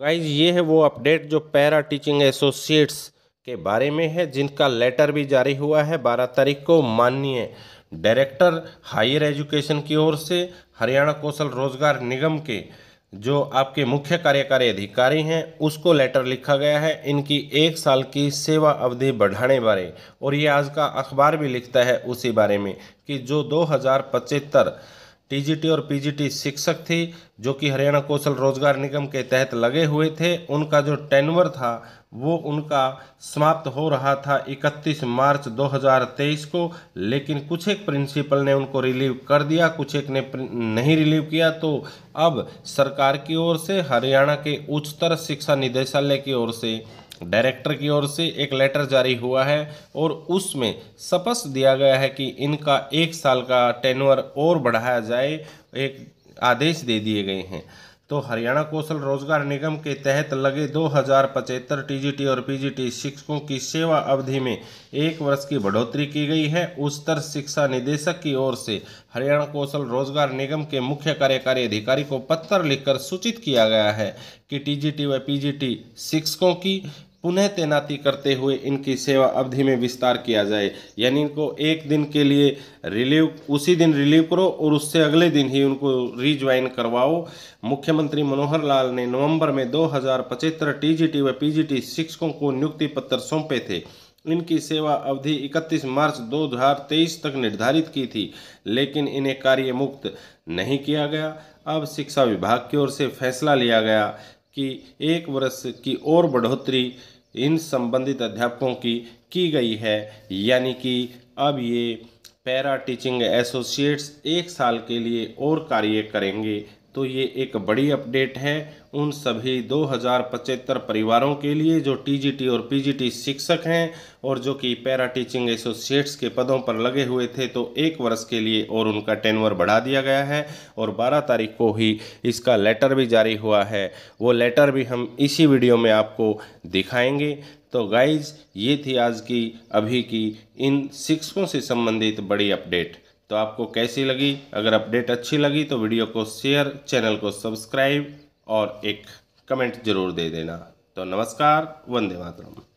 guys ये है वो अपडेट जो पैरा टीचिंग एसोसिएट्स के बारे में है जिनका लेटर भी जारी हुआ है बारह तारीख को माननीय डायरेक्टर हायर एजुकेशन की ओर से हरियाणा कौशल रोजगार निगम के जो आपके मुख्य कार्यकारी अधिकारी हैं उसको लेटर लिखा गया है इनकी एक साल की सेवा अवधि बढ़ाने बारे और ये आज का अखबार भी लिखता है उसी बारे में कि जो दो हज़ार पचहत्तर टीजीटी और पीजीटी शिक्षक थी जो कि हरियाणा कौशल रोजगार निगम के तहत लगे हुए थे उनका जो टेनवर था वो उनका समाप्त हो रहा था 31 मार्च 2023 को लेकिन कुछ एक प्रिंसिपल ने उनको रिलीव कर दिया कुछ एक ने नहीं रिलीव किया तो अब सरकार की ओर से हरियाणा के उच्चतर शिक्षा निदेशालय की ओर से डायरेक्टर की ओर से एक लेटर जारी हुआ है और उसमें सपष्ट दिया गया है कि इनका एक साल का टेनवर और बढ़ाया जाए एक आदेश दे दिए गए हैं तो हरियाणा कौशल रोजगार निगम के तहत लगे दो हज़ार पचहत्तर टीजीटी और पीजीटी शिक्षकों की सेवा अवधि में एक वर्ष की बढ़ोतरी की गई है उच्चतर शिक्षा निदेशक की ओर से हरियाणा कौशल रोजगार निगम के मुख्य कार्यकारी अधिकारी को पत्र लिखकर सूचित किया गया है कि टीजीटी व पीजीटी शिक्षकों की पुनः तैनाती करते हुए इनकी सेवा अवधि में विस्तार किया जाए यानी इनको एक दिन के लिए रिलीव उसी दिन रिलीव करो और उससे अगले दिन ही उनको रिज्वाइन करवाओ मुख्यमंत्री मनोहर लाल ने नवंबर में दो हज़ार पचहत्तर व पी शिक्षकों को नियुक्ति पत्र सौंपे थे इनकी सेवा अवधि 31 मार्च 2023 तक निर्धारित की थी लेकिन इन्हें कार्य मुक्त नहीं किया गया अब शिक्षा विभाग की ओर से फैसला लिया गया की एक वर्ष की और बढ़ोतरी इन संबंधित अध्यापकों की की गई है यानी कि अब ये पैरा टीचिंग एसोसिएट्स एक साल के लिए और कार्य करेंगे तो ये एक बड़ी अपडेट है उन सभी दो परिवारों के लिए जो टीजीटी और पीजीटी शिक्षक हैं और जो कि पैरा टीचिंग एसोसिएट्स के पदों पर लगे हुए थे तो एक वर्ष के लिए और उनका टेनवर बढ़ा दिया गया है और 12 तारीख को ही इसका लेटर भी जारी हुआ है वो लेटर भी हम इसी वीडियो में आपको दिखाएंगे तो गाइज ये थी आज की अभी की इन शिक्षकों से संबंधित बड़ी अपडेट तो आपको कैसी लगी अगर अपडेट अच्छी लगी तो वीडियो को शेयर चैनल को सब्सक्राइब और एक कमेंट जरूर दे देना तो नमस्कार वंदे मातरम